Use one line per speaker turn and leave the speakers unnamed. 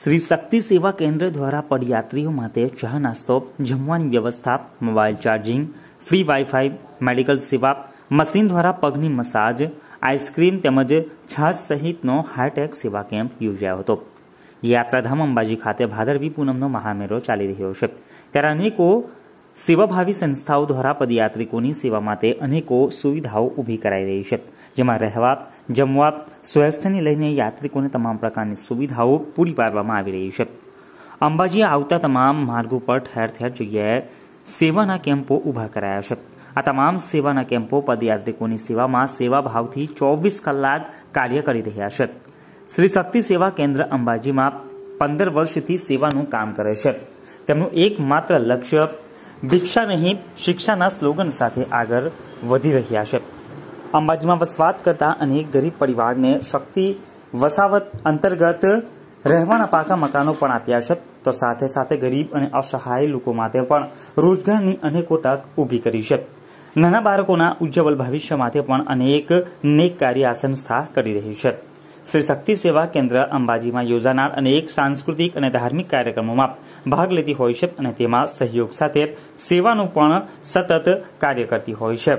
શ્રી શક્તિ સેવા કેન્દ્ર દ્વારા પદયાત્રીઓ માટે ચા નાસ્તો જમવાની વ્યવસ્થા mobile charging free wifi medical સેવા મશીન દ્વારા પગની મસાજ આઈસ્ક્રીમ તેમજ છાશ સહિતનો હાઈટેક સેવા કેમ્પ યોજાયો હતો યાત્રાધામ અંબાજી ખાતે ભાદરવી પૂનમનો મહામેરો ચાલી રહ્યો છે ત્યારે અનેકો સેવાભાવી સંસ્થાઓ દ્વારા પદયાત્રિકોની સેવા માટે અનેકો સુવિધાઓ ઊભી કરાઈ રહી છે જેમાં રહેવા જમવા સ્વાસ્થ્યને લઈને યાત્રિકોને તમામ પ્રકારની સુવિધાઓ પૂરી પાડવામાં આવી રહી છે અંબાજી આવતા તમામ માર્ગો પર ઠેર ઠેર જગ્યાએ સેવાના કેમ્પો ઊભા કરાયા છે આ તમામ સેવાના કેમ્પો પદયાત્રિકોની સેવામાં સેવા ભાવથી ચોવીસ કલાક કાર્ય કરી રહ્યા છે શ્રી શક્તિ સેવા કેન્દ્ર અંબાજીમાં પંદર વર્ષથી સેવાનું કામ કરે છે તેમનું એકમાત્ર લક્ષ્ય ભિક્ષા નહીં શિક્ષાના સ્લોગન સાથે આગળ વધી રહ્યા છે અંબાજીમાં વસવાટ કરતા અનેક ગરીબ પરિવારને શક્તિ વસાવત અંતર્ગત રહેવાના પાકા મકાનો પણ આપ્યા છે તો સાથે સાથે ગરીબ અને અસહાય લોકો માટે પણ રોજગારની અનેકો તક ઊભી કરી છે નાના બાળકોના ઉજ્જવલ ભવિષ્ય માટે પણ અનેક નેક કાર્ય આ સંસ્થા કરી રહી છે શ્રી શક્તિ સેવા કેન્દ્ર અંબાજીમાં યોજાનાર અનેક સાંસ્કૃતિક અને ધાર્મિક કાર્યક્રમોમાં ભાગ લેતી હોય છે અને તેમાં સહયોગ સાથે સેવાનું પણ સતત કાર્ય કરતી હોય છે